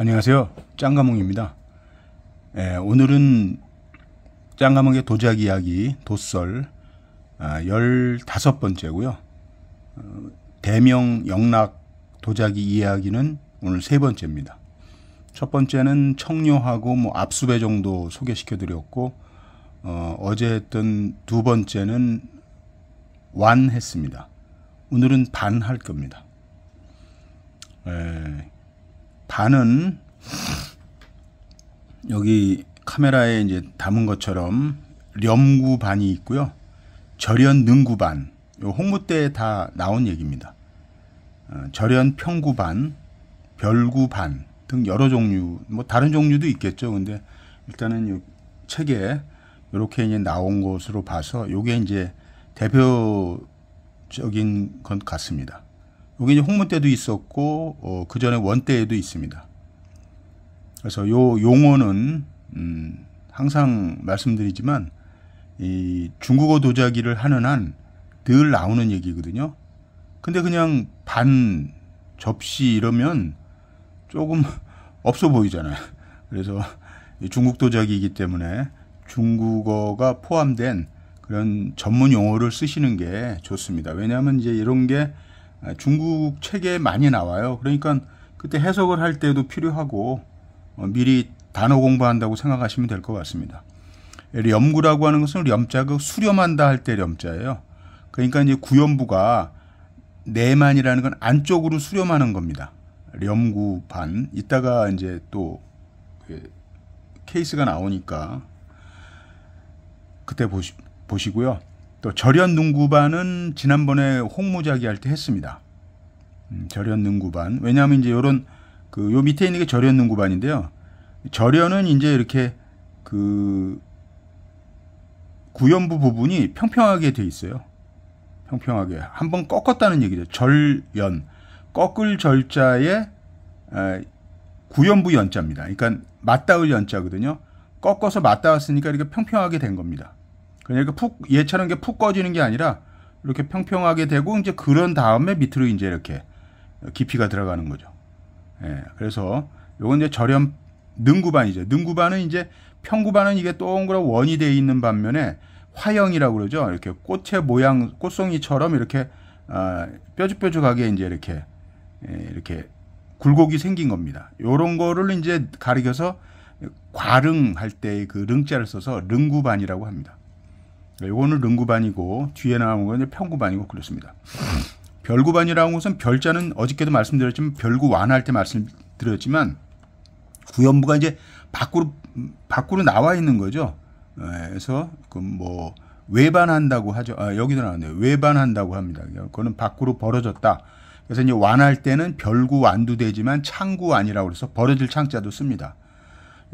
안녕하세요. 짱가몽입니다. 예, 오늘은 짱가몽의 도자기 이야기 도설 아, 15번째고요. 어, 대명 영락 도자기 이야기는 오늘 세 번째입니다. 첫 번째는 청료하고 뭐 압수배 정도 소개시켜 드렸고 어, 제 했던 두 번째는 완 했습니다. 오늘은 반할 겁니다. 예, 반은 여기 카메라에 이제 담은 것처럼 렴구반이 있고요. 절연 능구반. 요 홍무 때다 나온 얘기입니다. 어, 절연 평구반, 별구반 등 여러 종류, 뭐 다른 종류도 있겠죠. 근데 일단은 요 책에 이렇게 이제 나온 것으로 봐서 요게 이제 대표적인 것 같습니다. 이게 이제 홍문 때도 있었고 어, 그 전에 원때에도 있습니다. 그래서 요 용어는 음, 항상 말씀드리지만 이 중국어 도자기를 하는 한 늘 나오는 얘기거든요. 근데 그냥 반 접시 이러면 조금 없어 보이잖아요. 그래서 중국 도자기이기 때문에 중국어가 포함된 그런 전문 용어를 쓰시는 게 좋습니다. 왜냐하면 이제 이런 게 아, 중국 책에 많이 나와요. 그러니까 그때 해석을 할 때도 필요하고 어, 미리 단어 공부한다고 생각하시면 될 것 같습니다. 염구라고 하는 것은 염자가 수렴한다 할 때 염자예요. 그러니까 이제 구연부가 내만이라는 건 안쪽으로 수렴하는 겁니다. 염구 반 이따가 이제 또 그 케이스가 나오니까 그때 보시, 보시고요. 또 절연 농구반은 지난번에 홍무자기 할 때 했습니다. 음, 절연 농구반. 왜냐하면 이제 요런 그요 밑에 있는 게 절연 농구반인데요. 절연은 이제 이렇게 그 구연부 부분이 평평하게 돼 있어요. 평평하게 한 번 꺾었다는 얘기죠. 절연 꺾을 절자의 구연부 연자입니다. 그러니까 맞닿을 연자거든요. 꺾어서 맞닿았으니까 이렇게 평평하게 된 겁니다. 그러니까 푹 얘처럼 게푹 꺼지는 게 아니라 이렇게 평평하게 되고 이제 그런 다음에 밑으로 이제 이렇게 깊이가 들어가는 거죠. 예. 그래서 요건 이제 저렴 능구반이죠. 능구반은 이제 평구반은 이게 동그란 원이 되어 있는 반면에 화형이라고 그러죠. 이렇게 꽃의 모양 꽃송이처럼 이렇게 아, 뾰족뾰족하게 이제 이렇게 예, 이렇게 굴곡이 생긴 겁니다. 요런 거를 이제 가리켜서 과릉할 때의 그 릉자를 써서 릉구반이라고 합니다. 요거는 릉구반이고 뒤에 나온 건 평구반이고 그렇습니다. 별구반이라는 것은 별자는 어저께도 말씀드렸지만 별구 완할 때 말씀드렸지만 구연부가 이제 밖으로 밖으로 나와 있는 거죠. 예, 그래서 그 뭐 외반한다고 하죠. 아, 여기도 나왔네요. 외반한다고 합니다. 그거는 밖으로 벌어졌다. 그래서 이제 완할 때는 별구 완도되지만 창구 완이라고 그래서 벌어질 창자도 씁니다.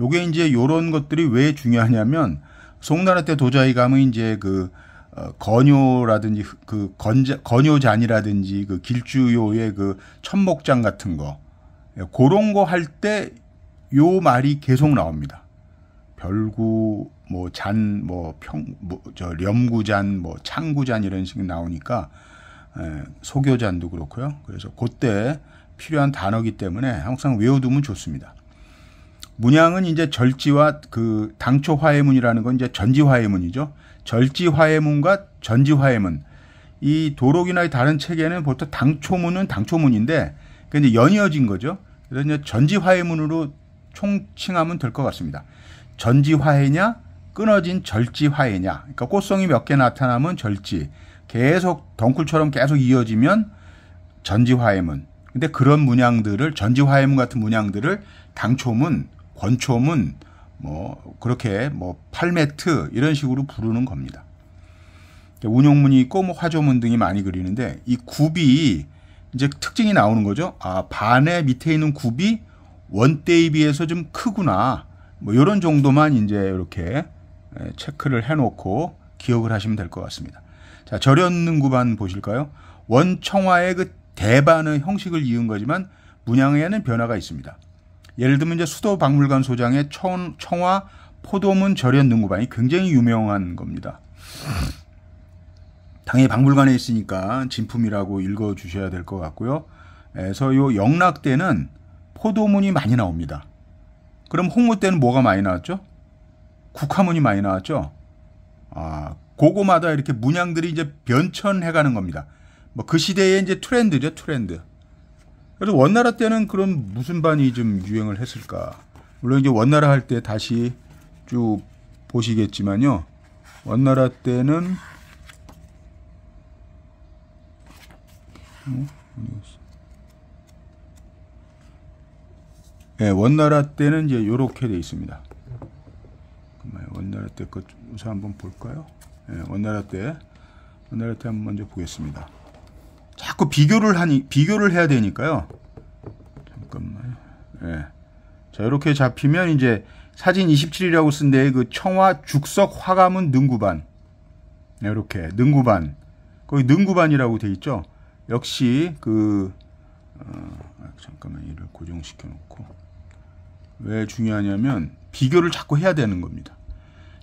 요게 이제 요런 것들이 왜 중요하냐면 송나라 때 도자이 감은 이제 그 어, 건요라든지 그 건자, 건요잔이라든지 그 길주요의 그 천목장 같은 거 그런 예, 거할 때 요 말이 계속 나옵니다. 별구 뭐 잔 뭐 평 뭐저 렴구잔 뭐 창구잔 이런 식으로 나오니까 에, 예, 소교잔도 그렇고요. 그래서 그때 필요한 단어기 때문에 항상 외워두면 좋습니다. 문양은 이제 절지와 그 당초 화해문이라는 건 이제 전지 화해문이죠. 절지 화해문과 전지 화해문. 이 도록이나 다른 책에는 보통 당초문은 당초문인데 그 이제 연이어진 거죠. 그래서 이제 전지 화해문으로 총칭하면 될 것 같습니다. 전지 화해냐, 끊어진 절지 화해냐. 그러니까 꽃송이 몇 개 나타나면 절지. 계속 덩굴처럼 계속 이어지면 전지 화해문. 근데 그런 문양들을 전지 화해문 같은 문양들을 당초문 권초문뭐 그렇게 뭐 팔매트 이런 식으로 부르는 겁니다. 운용문이 있고 뭐 화조문 등이 많이 그리는데 이 굽이 이제 특징이 나오는 거죠. 아 반에 밑에 있는 굽이 원대에 비해서 좀 크구나. 뭐 이런 정도만 이제 이렇게 체크를 해놓고 기억을 하시면 될 것 같습니다. 자 절연능 구반 보실까요? 원청화의 그 대반의 형식을 이은 거지만 문양에는 변화가 있습니다. 예를 들면 이제 수도박물관 소장의 청, 청화 포도문 절연 농구반이 굉장히 유명한 겁니다. 당연히 박물관에 있으니까 진품이라고 읽어 주셔야 될 것 같고요. 그래서 요 영락대는 포도문이 많이 나옵니다. 그럼 홍무대는 뭐가 많이 나왔죠? 국화문이 많이 나왔죠. 아, 고고마다 이렇게 문양들이 이제 변천해 가는 겁니다. 뭐 그 시대의 이제 트렌드죠, 트렌드. 그래서 원나라 때는 그럼 무슨 반이 좀 유행을 했을까? 물론 이제 원나라 할 때 다시 쭉 보시겠지만요. 원나라 때는 어? 예, 네, 원나라 때는 이제 요렇게 돼 있습니다. 원나라 때것 우선 한번 볼까요? 네, 원나라 때 원나라 때 한번 먼저 보겠습니다. 자꾸 비교를 하니 비교를 해야 되니까요. 잠깐만. 예. 자, 이렇게 잡히면 이제 사진 27이라고 쓴 데에 그 청화 죽석 화가문 능구반. 네, 이렇게 능구반. 거기 능구반이라고 돼 있죠. 역시 그 어, 아, 잠깐만 이를 고정시켜 놓고 왜 중요하냐면 비교를 자꾸 해야 되는 겁니다.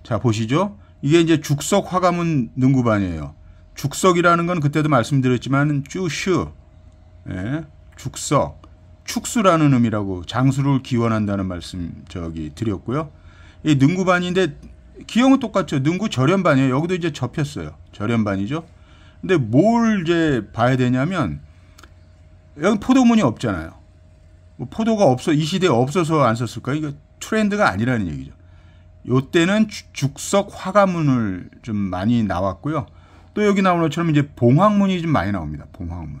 자, 보시죠. 이게 이제 죽석 화가문 능구반이에요. 죽석이라는 건 그때도 말씀드렸지만 쭈슈, 예, 죽석, 축수라는 의미라고 장수를 기원한다는 말씀 저기 드렸고요. 이 능구반인데 기형은 똑같죠. 능구 절연반이에요. 여기도 이제 접혔어요. 절연반이죠. 근데 뭘 이제 봐야 되냐면 여기 포도문이 없잖아요. 뭐 포도가 없어 이 시대에 없어서 안 썼을까? 이거 트렌드가 아니라는 얘기죠. 요때는 죽석 화가문을 좀 많이 나왔고요. 또 여기 나오는 것처럼 이제 봉황문이 좀 많이 나옵니다. 봉황문.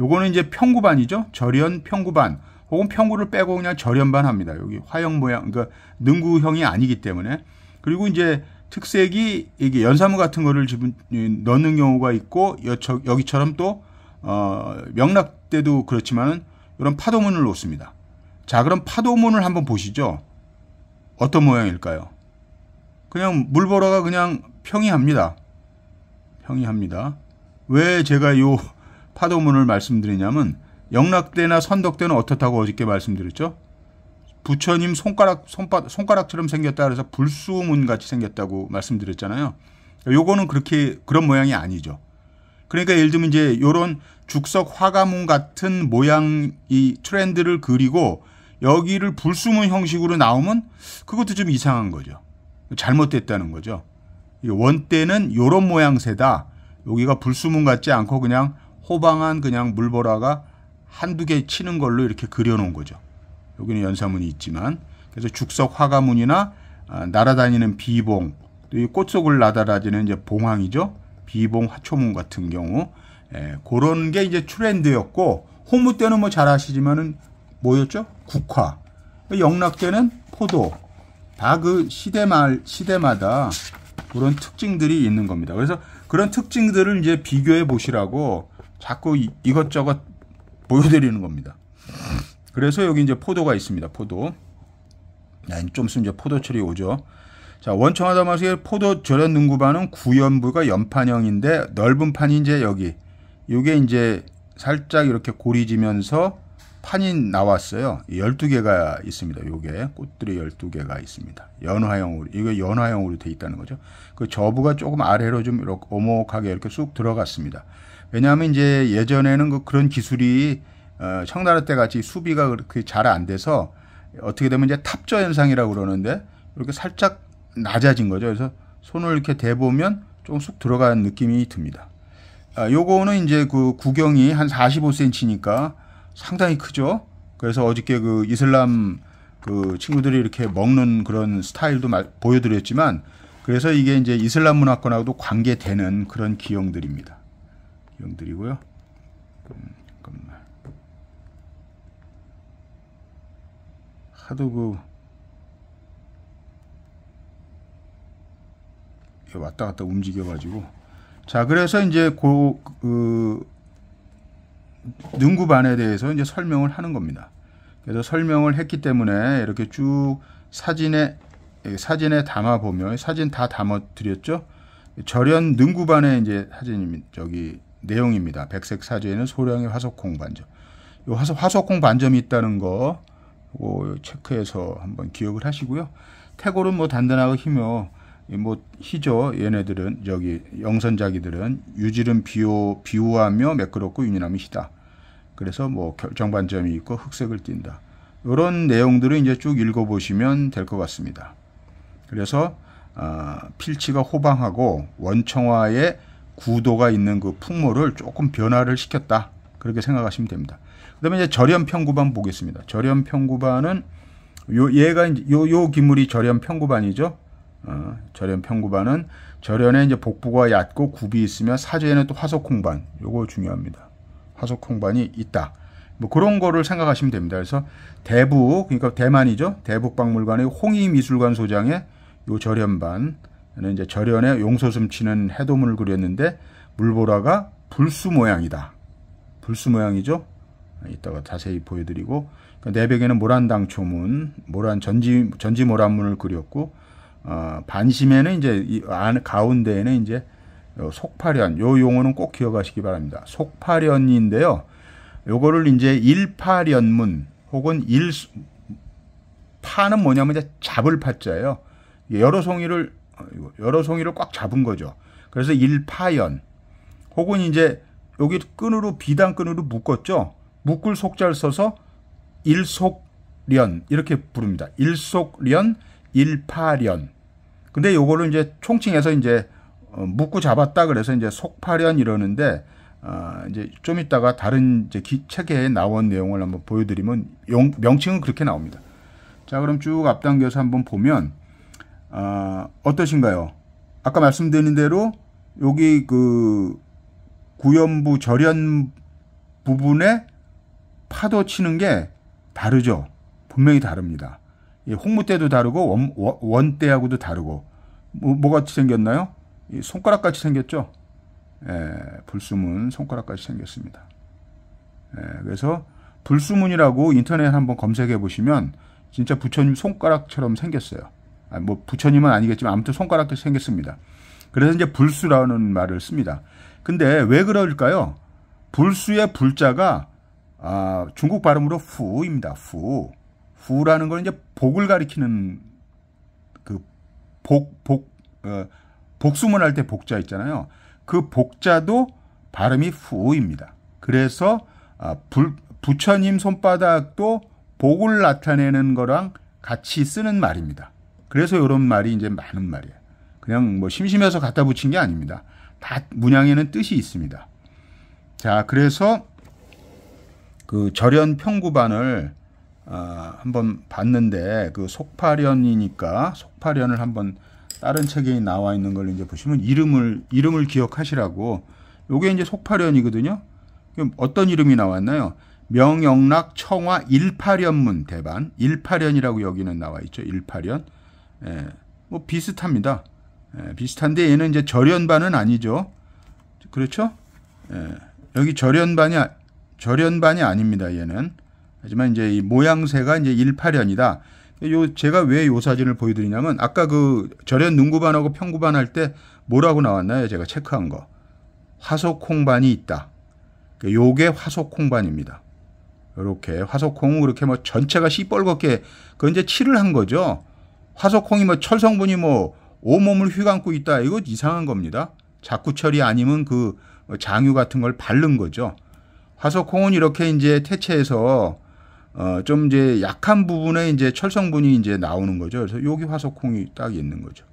요거는 이제 평구반이죠. 절연 평구반. 혹은 평구를 빼고 그냥 절연반 합니다. 여기 화형 모양, 그러니까 능구형이 아니기 때문에. 그리고 이제 특색이 이게 연사무 같은 거를 넣는 경우가 있고 여 여기처럼 또 어, 명락 때도 그렇지만은 이런 파도문을 놓습니다. 자, 그럼 파도문을 한번 보시죠. 어떤 모양일까요? 그냥 물보라가 그냥 평이합니다. 항의합니다. 왜 제가 요 파도문을 말씀드리냐면 영락대나 선덕대는 어떻다고 어저께 말씀드렸죠? 부처님 손가락 손바, 손가락처럼 생겼다 그래서 불수문 같이 생겼다고 말씀드렸잖아요. 요거는 그렇게 그런 모양이 아니죠. 그러니까 예를 들면 이제 요런 죽석 화가문 같은 모양 이 트렌드를 그리고 여기를 불수문 형식으로 나오면 그것도 좀 이상한 거죠. 잘못됐다는 거죠. 원때는 요런 모양새다. 여기가 불수문 같지 않고 그냥 호방한 그냥 물보라가 한두 개 치는 걸로 이렇게 그려놓은 거죠. 여기는 연사문이 있지만 그래서 죽석 화가문이나 아, 날아다니는 비봉 또 이 꽃속을 나다라지는 이제 봉황이죠. 비봉 화초문 같은 경우 예, 그런 게 이제 트렌드였고 호무 때는 뭐 잘 아시지만은 뭐였죠? 국화. 영락 때는 포도. 다 그 시대 말 시대마다 그런 특징들이 있는 겁니다. 그래서 그런 특징들을 이제 비교해 보시라고 자꾸 이것저것 보여드리는 겁니다. 그래서 여기 이제 포도가 있습니다. 포도. 아, 좀 있으면 이제 포도철이 오죠. 자, 원청하다마스의 포도 절연 능구반은 구연부가 연판형인데 넓은 판이 이제 여기. 요게 이제 살짝 이렇게 고리지면서 판이 나왔어요. 12개가 있습니다. 요게 꽃들이 12개가 있습니다. 연화형으로 이거 연화형으로 돼 있다는 거죠. 그 저부가 조금 아래로 좀 이렇게 오목하게 이렇게 쑥 들어갔습니다. 왜냐하면 이제 예전에는 그 그런 기술이 어, 청나라 때 같이 수비가 그렇게 잘 안 돼서 어떻게 되면 이제 탑저 현상이라고 그러는데 이렇게 살짝 낮아진 거죠. 그래서 손을 이렇게 대보면 조금 쑥 들어간 느낌이 듭니다. 아, 요거는 이제 그 구경이 한 45cm니까 상당히 크죠. 그래서 어저께 그 이슬람 그 친구들이 이렇게 먹는 그런 스타일도 말, 보여드렸지만 그래서 이게 이제 이슬람 문화권하고도 관계되는 그런 기형들입니다. 기형들이고요. 음, 잠깐만. 하도 그 왔다 갔다 움직여가지고 자 그래서 이제 고, 그 능구반에 대해서 이제 설명을 하는 겁니다. 그래서 설명을 했기 때문에 이렇게 쭉 사진에 예, 사진에 담아 보면 사진 다 담아 드렸죠. 절연 능구반의 이제 사진입니다. 저기 내용입니다. 백색 사진에는 소량의 화석공 반점. 이 화석 화석공 반점이 있다는 거 체크해서 한번 기억을 하시고요. 태골은 뭐 단단하고 힘요 뭐 희죠 얘네들은 저기 영선자기들은 유질은 비호 비호하며 매끄럽고 유이함이 희다. 그래서 뭐 결정반점이 있고 흑색을 띈다. 이런 내용들을 이제 쭉 읽어보시면 될 것 같습니다. 그래서 아, 필치가 호방하고 원청화의 구도가 있는 그 풍모를 조금 변화를 시켰다. 그렇게 생각하시면 됩니다. 그 다음에 이제 절연평구반 보겠습니다. 절연평구반은 요, 얘가 이제 요, 요 기물이 절연평구반이죠. 어, 절연 평구반은 절연에 이제 복부가 얕고 굽이 있으며 사제에는 또화석홍반 요거 중요합니다. 화석홍반이 있다. 뭐 그런 거를 생각하시면 됩니다. 그래서 대북 그러니까 대만이죠. 대북박물관의 홍의미술관 소장의 요 절연반은 이제 절연에 용솟음 치는 해도문을 그렸는데 물보라가 불수 모양이다. 불수 모양이죠. 이따가 자세히 보여드리고 그러니까 내벽에는 모란당초문, 모란 전지 전지 모란문을 그렸고 어, 반심에는 이제 이 안, 가운데에는 이제 속파련 요 용어는 꼭 기억하시기 바랍니다. 속파련인데요. 요거를 이제 일파련문 혹은 일 파는 뭐냐면 이제 잡을 파자예요. 여러 송이를 어, 여러 송이를 꽉 잡은 거죠. 그래서 일파연 혹은 이제 여기 끈으로 비단 끈으로 묶었죠. 묶을 속자를 써서 일속련 이렇게 부릅니다. 일속련 일파련. 근데 요거를 이제 총칭해서 이제 어, 묶고 잡았다 그래서 이제 속파련 이러는데 어, 이제 좀 이따가 다른 이제 기, 책에 나온 내용을 한번 보여드리면 용, 명칭은 그렇게 나옵니다. 자 그럼 쭉 앞당겨서 한번 보면 어, 어떠신가요? 아까 말씀드린 대로 여기 그 구연부 절연 부분에 파도 치는 게 다르죠. 분명히 다릅니다. 홍무 때도 다르고 원, 원, 때하고도 다르고 뭐, 뭐 같이 생겼나요? 손가락 같이 생겼죠. 예, 불수문 손가락 같이 생겼습니다. 예, 그래서 불수문이라고 인터넷 한번 검색해 보시면 진짜 부처님 손가락처럼 생겼어요. 아, 뭐 부처님은 아니겠지만 아무튼 손가락 같이 생겼습니다. 그래서 이제 불수라는 말을 씁니다. 근데 왜 그럴까요? 불수의 불자가 아, 중국 발음으로 후입니다. 후. 후라는건 이제 복을 가리키는 그 복, 복, 어, 복수문 할 때 복자 있잖아요. 그 복자도 발음이 후입니다. 그래서 아, 불, 부처님 손바닥도 복을 나타내는 거랑 같이 쓰는 말입니다. 그래서 이런 말이 이제 많은 말이에요. 그냥 뭐 심심해서 갖다 붙인 게 아닙니다. 다 문양에는 뜻이 있습니다. 자, 그래서 그 절연 평구반을 어, 한번 봤는데 그 속파련이니까 속파련을 한번 다른 책에 나와 있는 걸 이제 보시면 이름을 이름을 기억하시라고 요게 이제 속파련이거든요. 그럼 어떤 이름이 나왔나요? 명영락 청화 일파련문 대반 일파련이라고 여기는 나와 있죠. 일파련. 예, 뭐 비슷합니다. 예, 비슷한데 얘는 이제 절연반은 아니죠. 그렇죠? 예, 여기 절연반이 절연반이 아닙니다. 얘는 하지만 이제 이 모양새가 이제 18연이다. 요 제가 왜 요 사진을 보여드리냐면 아까 그 절연 능구반하고 평구반 할 때 뭐라고 나왔나요? 제가 체크한 거화석홍반이 있다. 그러니까 요게 화석홍반입니다 이렇게 화석홍은 그렇게 뭐 전체가 시뻘겋게 그 이제 칠을 한 거죠. 화석홍이뭐 철성분이 뭐 온몸을 휘감고 있다. 이거 이상한 겁니다. 자구철이 아니면 그 장유 같은 걸 바른 거죠. 화석홍은 이렇게 이제 태체에서 어, 좀 이제 약한 부분에 이제 철성분이 이제 나오는 거죠. 그래서 여기 화석홍이딱 있는 거죠.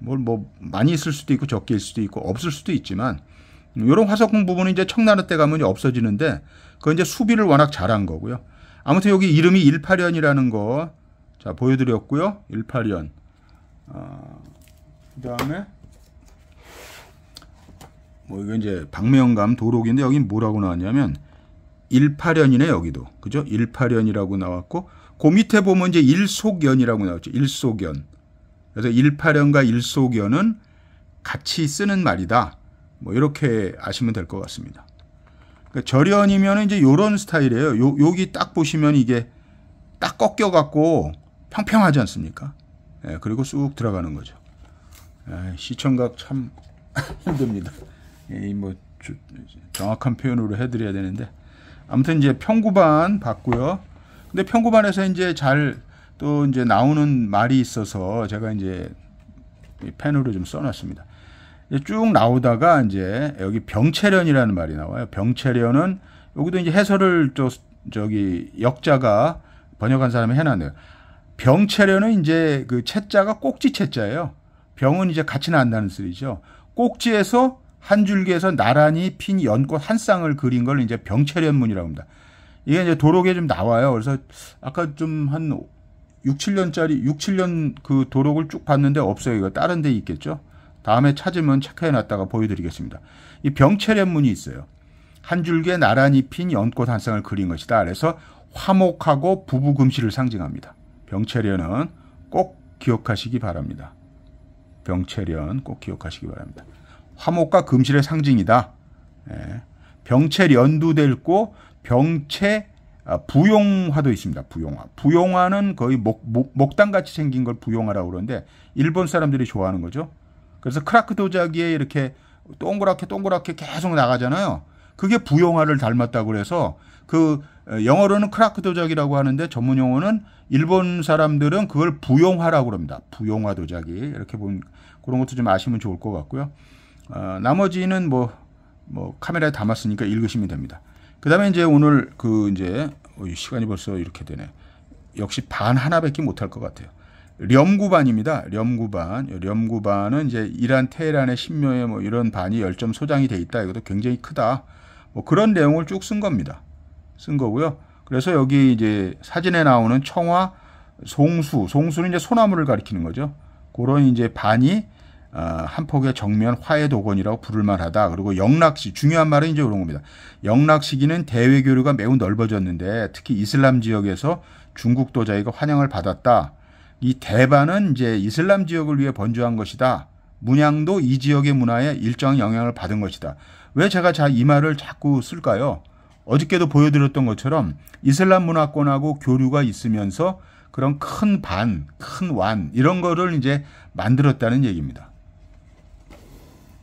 뭘뭐 많이 있을 수도 있고 적게 있을 수도 있고 없을 수도 있지만 이런 화석홍 부분은 이제 청나라 때 가면 없어지는데 그건 이제 수비를 워낙 잘한 거고요. 아무튼 여기 이름이 1 8연이라는거 자, 보여드렸고요. 18연. 어, 그 다음에 뭐 이거 이제 박매감 도록인데 여기 뭐라고 나왔냐면 1 8련이네 여기도 그죠? 1 8련이라고 나왔고 그 밑에 보면 이제 일속연이라고 나왔죠. 일속연. 그래서 1 8련과 일속연은 같이 쓰는 말이다. 뭐 이렇게 아시면 될 것 같습니다. 그러니까 절연이면 이제 요런 스타일이에요. 요, 여기 딱 보시면 이게 딱 꺾여 갖고 평평하지 않습니까? 예, 그리고 쑥 들어가는 거죠. 예, 시청각 참 힘듭니다. 예, 뭐 정확한 표현으로 해드려야 되는데. 아무튼 이제 평구반 봤고요. 근데 평구반에서 이제 잘 또 이제 나오는 말이 있어서 제가 이제 펜으로 좀 써놨습니다. 쭉 나오다가 이제 여기 병채련이라는 말이 나와요. 병채련은 여기도 이제 해설을 저, 저기 역자가 번역한 사람이 해놨네요. 병채련은 이제 그 채자가 꼭지 채자예요. 병은 이제 같이 난다는 쓰리죠 꼭지에서 한 줄기에서 나란히 핀 연꽃 한 쌍을 그린 걸 이제 병채련문이라고 합니다. 이게 이제 도록에 좀 나와요. 그래서 아까 좀 한 6, 7년짜리, 6, 7년 그 도록을 쭉 봤는데 없어요. 이거 다른 데 있겠죠? 다음에 찾으면 체크해 놨다가 보여드리겠습니다. 이 병채련문이 있어요. 한 줄기에 나란히 핀 연꽃 한 쌍을 그린 것이다. 그래서 화목하고 부부금실을 상징합니다. 병채련은 꼭 기억하시기 바랍니다. 병채련 꼭 기억하시기 바랍니다. 화목과 금실의 상징이다. 예. 병채 연두도 있고 병채 아, 부용화도 있습니다. 부용화. 부용화는 거의 목, 목, 당같이 생긴 걸 부용화라고 그러는데 일본 사람들이 좋아하는 거죠. 그래서 크라크 도자기에 이렇게 동그랗게 동그랗게 계속 나가잖아요. 그게 부용화를 닮았다고 그래서 그 영어로는 크라크 도자기라고 하는데 전문 용어는 일본 사람들은 그걸 부용화라고 그럽니다. 부용화 도자기 이렇게 본 그런 것도 좀 아시면 좋을 것 같고요. 어, 나머지는 뭐, 뭐 카메라에 담았으니까 읽으시면 됩니다. 그 다음에 이제 오늘 그 이제 시간이 벌써 이렇게 되네. 역시 반 하나밖에 못할 것 같아요. 렴구반입니다. 렴구반. 렴구반은 이제 이란 테헤란의 신묘에 뭐 이런 반이 열점 소장이 돼 있다. 이것도 굉장히 크다. 뭐 그런 내용을 쭉 쓴 겁니다. 쓴 거고요. 그래서 여기 이제 사진에 나오는 청화, 송수, 송수는 이제 소나무를 가리키는 거죠. 그런 이제 반이 아, 한폭의 정면 화해 도건이라고 부를 만하다. 그리고 영락시 중요한 말은 이제 이런 겁니다. 영락 시기는 대외 교류가 매우 넓어졌는데 특히 이슬람 지역에서 중국 도자기가 환영을 받았다. 이 대반은 이제 이슬람 지역을 위해 번주한 것이다. 문양도 이 지역의 문화에 일정 영향을 받은 것이다. 왜 제가 자 이 말을 자꾸 쓸까요? 어저께도 보여드렸던 것처럼 이슬람 문화권하고 교류가 있으면서 그런 큰 반, 큰 완 이런 거를 이제 만들었다는 얘기입니다.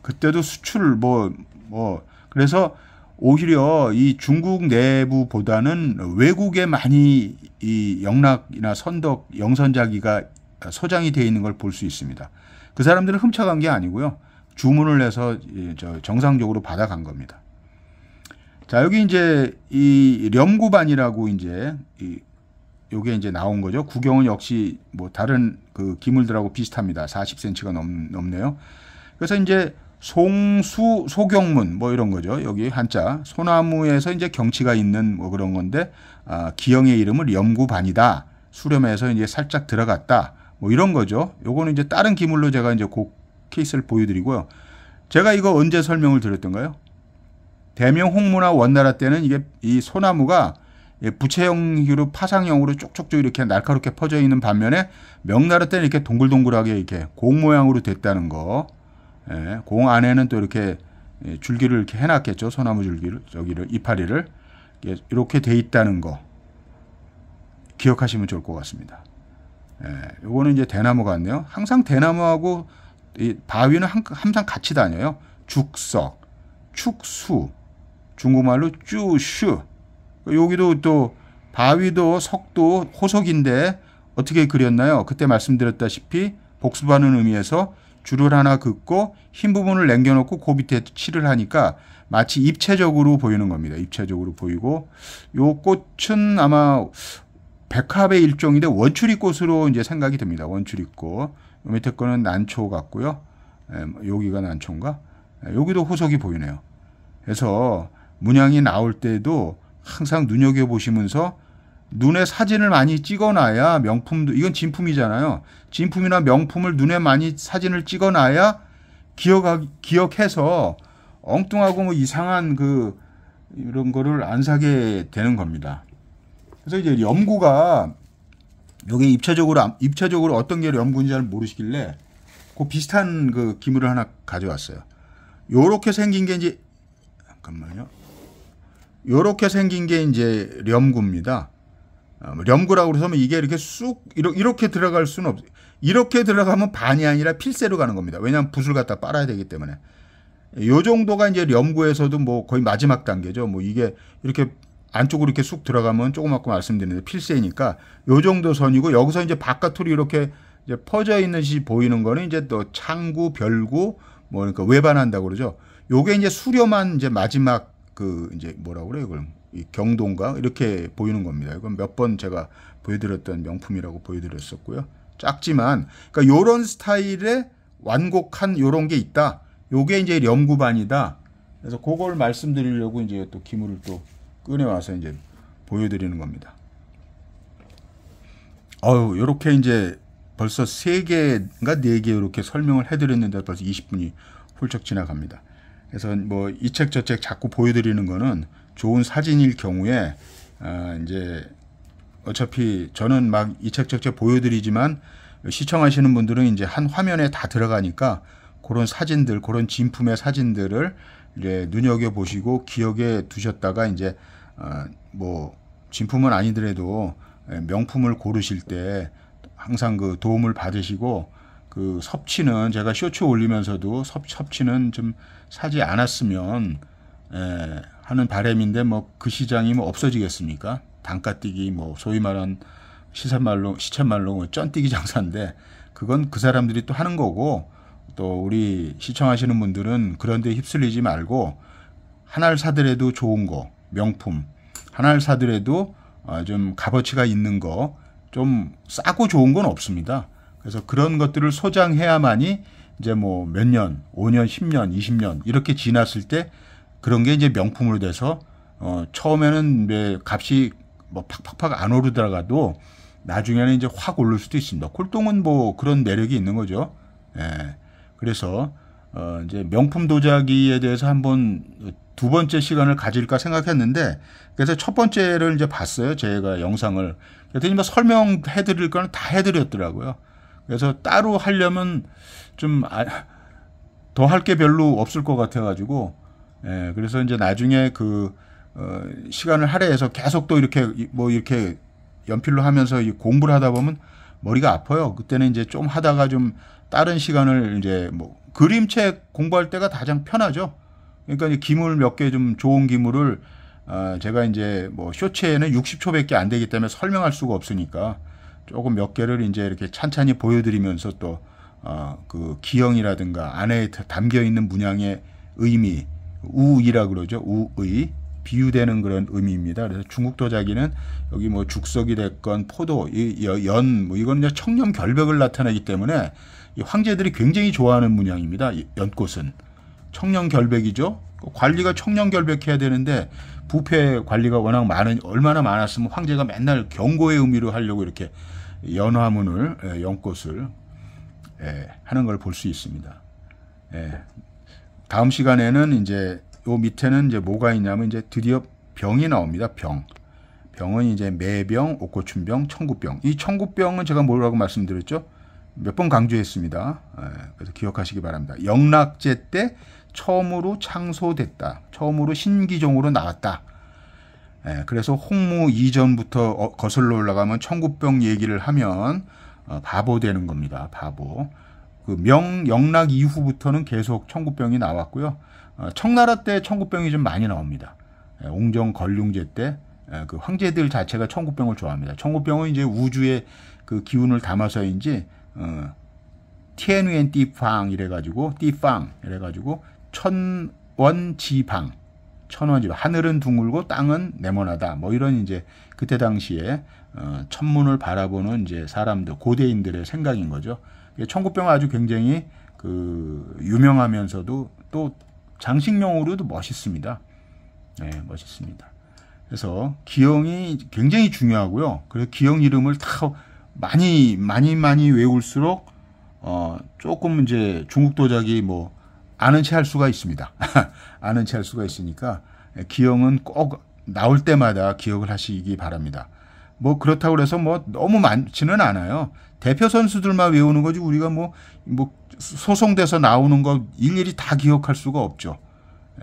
그때도 수출 뭐, 뭐, 그래서 오히려 이 중국 내부보다는 외국에 많이 이 영락이나 선덕, 영선자기가 소장이 되어 있는 걸 볼 수 있습니다. 그 사람들은 훔쳐간 게 아니고요. 주문을 해서 정상적으로 받아간 겁니다. 자, 여기 이제 이 렴구반이라고 이제 이 요게 이제 나온 거죠. 구경은 역시 뭐 다른 그 기물들하고 비슷합니다. 40cm가 넘, 넘네요. 그래서 이제 송수 소경문 뭐 이런 거죠. 여기 한자 소나무에서 이제 경치가 있는 뭐 그런 건데 아, 기형의 이름을 염구반이다. 수렴해서 이제 살짝 들어갔다. 뭐 이런 거죠. 요거는 이제 다른 기물로 제가 이제 그 케이스를 보여드리고요. 제가 이거 언제 설명을 드렸던가요? 대명 홍문화 원나라 때는 이게 이 소나무가 부채형으로 파상형으로 쪽쪽쪽 이렇게 날카롭게 퍼져 있는 반면에 명나라 때는 이렇게 동글동글하게 이렇게 공 모양으로 됐다는 거. 예, 공 안에는 또 이렇게 예, 줄기를 이렇게 해놨겠죠. 소나무 줄기를, 저기를, 이파리를. 이렇게 돼 있다는 거 기억하시면 좋을 것 같습니다. 예, 요거는 이제 대나무 같네요. 항상 대나무하고 바위는 항상 같이 다녀요. 죽석, 축수, 중국말로 쭈슈. 여기도 또 바위도 석도 호석인데 어떻게 그렸나요? 그때 말씀드렸다시피 복습하는 의미에서 줄을 하나 긋고 흰 부분을 남겨놓고 그 밑에 칠을 하니까 마치 입체적으로 보이는 겁니다. 입체적으로 보이고 요 꽃은 아마 백합의 일종인데 원추리 꽃으로 이제 생각이 됩니다. 원추리 꽃. 요 밑에 거는 난초 같고요. 예, 여기가 난초인가? 예, 여기도 호석이 보이네요. 그래서 문양이 나올 때도 항상 눈여겨보시면서 눈에 사진을 많이 찍어놔야 명품도 이건 진품이잖아요. 진품이나 명품을 눈에 많이 사진을 찍어놔야 기억하, 기억해서 엉뚱하고 뭐 이상한 그 이런 거를 안 사게 되는 겁니다. 그래서 이제 염구가 여기 입체적으로 입체적으로 어떤 게 염구인지 잘 모르시길래 그 비슷한 그 기물을 하나 가져왔어요. 요렇게 생긴 게 이제 잠깐만요. 요렇게 생긴 게 이제 렴구입니다. 어, 뭐 렴구라고 그러면 뭐 이게 이렇게 쑥 이렇게 들어갈 수는 없. 어 이렇게 들어가면 반이 아니라 필세로 가는 겁니다. 왜냐하면 붓을 갖다 빨아야 되기 때문에. 요 정도가 이제 렴구에서도 뭐 거의 마지막 단계죠. 뭐 이게 이렇게 안쪽으로 이렇게 쑥 들어가면 조금 아까 말씀드렸는데 필세니까 요 정도 선이고 여기서 이제 바깥으로 이렇게 이제 퍼져 있는 시 보이는 거는 이제 또 창구, 별구 뭐 그러니까 외반한다고 그러죠. 요게 이제 수렴한 이제 마지막 그 이제 뭐라고 그래요, 그럼. 경동강 이렇게 보이는 겁니다. 이건 몇 번 제가 보여드렸던 명품이라고 보여드렸었고요. 작지만 그러니까 요런 스타일의 완곡한 요런 게 있다. 요게 이제 염구반이다. 그래서 그걸 말씀드리려고 이제 또 기물을 또 꺼내와서 이제 보여드리는 겁니다. 어유 요렇게 이제 벌써 3개인가 4개 이렇게 설명을 해드렸는데 벌써 20분이 훌쩍 지나갑니다. 그래서 뭐 이 책 저 책 자꾸 보여드리는 거는 좋은 사진일 경우에 아, 이제 어차피 저는 막 이 책 저 책 보여드리지만 시청하시는 분들은 이제 한 화면에 다 들어가니까 그런 사진들, 그런 진품의 사진들을 이제 눈여겨 보시고 기억에 두셨다가 이제 아, 뭐 진품은 아니더라도 예, 명품을 고르실 때 항상 그 도움을 받으시고 그 섭취는 제가 쇼츠 올리면서도 섭, 섭취는 좀 사지 않았으면 에, 예, 하는 바램인데 뭐 그 시장이 뭐 없어지겠습니까? 단가뛰기 뭐 소위 말한 시세말로 시체말로 뭐 쩐뛰기 장사인데 그건 그 사람들이 또 하는 거고 또 우리 시청하시는 분들은 그런 데 휩쓸리지 말고 하나를 사더라도 좋은 거 명품 하나를 사더라도 아, 좀 값어치가 있는 거 좀 싸고 좋은 건 없습니다. 그래서 그런 것들을 소장해야만이 이제 뭐 몇 년, 5년, 10년, 20년 이렇게 지났을 때 그런 게 이제 명품으로 돼서 어 처음에는 이제 값이 뭐 팍팍팍 안 오르다가도 나중에는 이제 확 오를 수도 있습니다. 콜동은 뭐 그런 매력이 있는 거죠. 예. 그래서 어 이제 명품 도자기에 대해서 한번 두 번째 시간을 가질까 생각했는데 그래서 첫 번째를 이제 봤어요. 제가 영상을 그랬더니 막 뭐 설명해 드릴 거는 다해 드렸더라고요. 그래서 따로 하려면 좀 더 할게 아, 별로 없을 것 같아 가지고 예, 그래서 이제 나중에 그, 어, 시간을 할애해서 계속 또 이렇게, 뭐 이렇게 연필로 하면서 이 공부를 하다 보면 머리가 아파요. 그때는 이제 좀 하다가 좀 다른 시간을 이제 뭐 그림책 공부할 때가 가장 편하죠. 그러니까 이제 기물 몇 개 좀 좋은 기물을 어, 제가 이제 뭐 쇼츠에는 60초밖에 안 되기 때문에 설명할 수가 없으니까 조금 몇 개를 이제 이렇게 찬찬히 보여드리면서 또, 어, 그 기형이라든가 안에 담겨 있는 문양의 의미 우이라 그러죠. 우의 비유되는 그런 의미입니다. 그래서 중국 도자기는 여기 뭐 죽석이 됐건 포도, 연, 뭐이거는 청렴 결백을 나타내기 때문에 황제들이 굉장히 좋아하는 문양입니다. 연꽃은 청렴 결백이죠. 관리가 청렴 결백해야 되는데 부패 관리가 워낙 많은 얼마나 많았으면 황제가 맨날 경고의 의미로 하려고 이렇게 연화문을 예, 연꽃을 예, 하는 걸 볼 수 있습니다. 예. 다음 시간에는 이제 요 밑에는 이제 뭐가 있냐면 이제 드디어 병이 나옵니다. 병. 병은 이제 매병, 옥고춘병, 청구병. 이 청구병은 제가 뭐라고 말씀드렸죠? 몇 번 강조했습니다. 예, 그래서 기억하시기 바랍니다. 영락제 때 처음으로 창소됐다. 처음으로 신기종으로 나왔다. 예, 그래서 홍무 이전부터 어, 거슬러 올라가면 청구병 얘기를 하면 어, 바보 되는 겁니다. 바보. 그 명영락 이후부터는 계속 청구병이 나왔고요. 어, 청나라 때 청구병이 좀 많이 나옵니다. 예, 옹정 걸륭제 때그 예, 황제들 자체가 청구병을 좋아합니다. 청구병은 이제 우주의 그 기운을 담아서인지 어, 티엔위엔 띠팡 이래가지고 띠팡 이래가지고 천원지방 천원지방 하늘은 둥글고 땅은 네모나다 뭐 이런 이제 그때 당시에 어, 천문을 바라보는 이제 사람들 고대인들의 생각인 거죠. 예, 청국병은 아주 굉장히 그 유명하면서도 또 장식용으로도 멋있습니다. 네, 멋있습니다. 그래서 기형이 굉장히 중요하고요. 그래서 기형 이름을 다 많이 많이 많이 외울수록 어 조금 이제 중국 도자기 뭐 아는 체할 수가 있습니다. 아는 체할 수가 있으니까 기형은 꼭 나올 때마다 기억을 하시기 바랍니다. 뭐 그렇다고 해서 뭐 너무 많지는 않아요. 대표 선수들만 외우는 거지 우리가 뭐, 뭐 소송돼서 나오는 거 일일이 다 기억할 수가 없죠.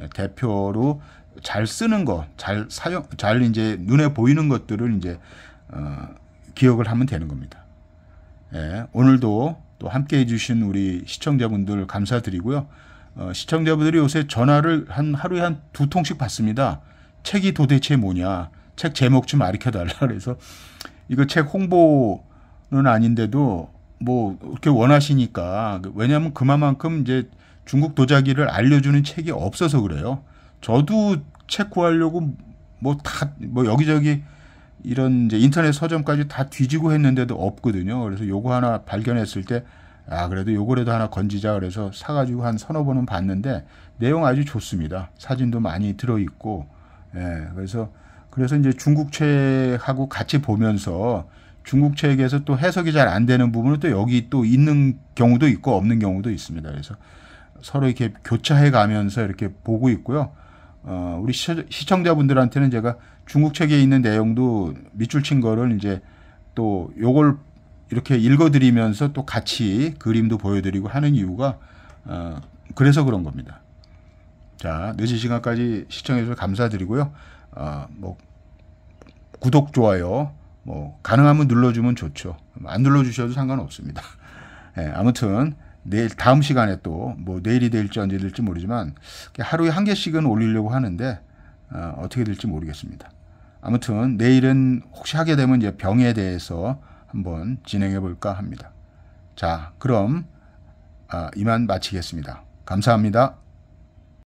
예, 대표로 잘 쓰는 거, 잘 사용, 잘 이제 눈에 보이는 것들을 이제 어, 기억을 하면 되는 겁니다. 예, 오늘도 또 함께 해주신 우리 시청자분들 감사드리고요. 어, 시청자분들이 요새 전화를 한 하루에 한 두 통씩 받습니다. 책이 도대체 뭐냐, 책 제목 좀르려달라 그래서 이거 책 홍보 는 아닌데도 뭐그렇게 원하시니까 그 왜냐하면 그만큼 이제 중국 도자기를 알려주는 책이 없어서 그래요. 저도 책 구하려고 뭐 다뭐 뭐 여기저기 이런 이제 인터넷 서점까지 다 뒤지고 했는데도 없거든요. 그래서 요거 하나 발견했을 때 아, 그래도 요거라도 하나 건지자 그래서 사가지고 한 서너 번은 봤는데 내용 아주 좋습니다. 사진도 많이 들어있고, 예, 그래서, 그래서 이제 중국 책하고 같이 보면서 중국 책에서 또 해석이 잘 안 되는 부분은 또 여기 또 있는 경우도 있고 없는 경우도 있습니다. 그래서 서로 이렇게 교차해 가면서 이렇게 보고 있고요. 어, 우리 시청자분들한테는 제가 중국 책에 있는 내용도 밑줄 친 거를 이제 또 요걸 이렇게 읽어드리면서 또 같이 그림도 보여드리고 하는 이유가 어, 그래서 그런 겁니다. 자 늦은 시간까지 시청해주셔서 감사드리고요. 어, 뭐 구독 좋아요 뭐 가능하면 눌러주면 좋죠. 안 눌러주셔도 상관없습니다. 네, 아무튼 내일 다음 시간에 또 뭐 내일이 될지 언제 될지 모르지만 하루에 한 개씩은 올리려고 하는데 어, 어떻게 될지 모르겠습니다. 아무튼 내일은 혹시 하게 되면 이제 병에 대해서 한번 진행해 볼까 합니다. 자, 그럼 아, 이만 마치겠습니다. 감사합니다.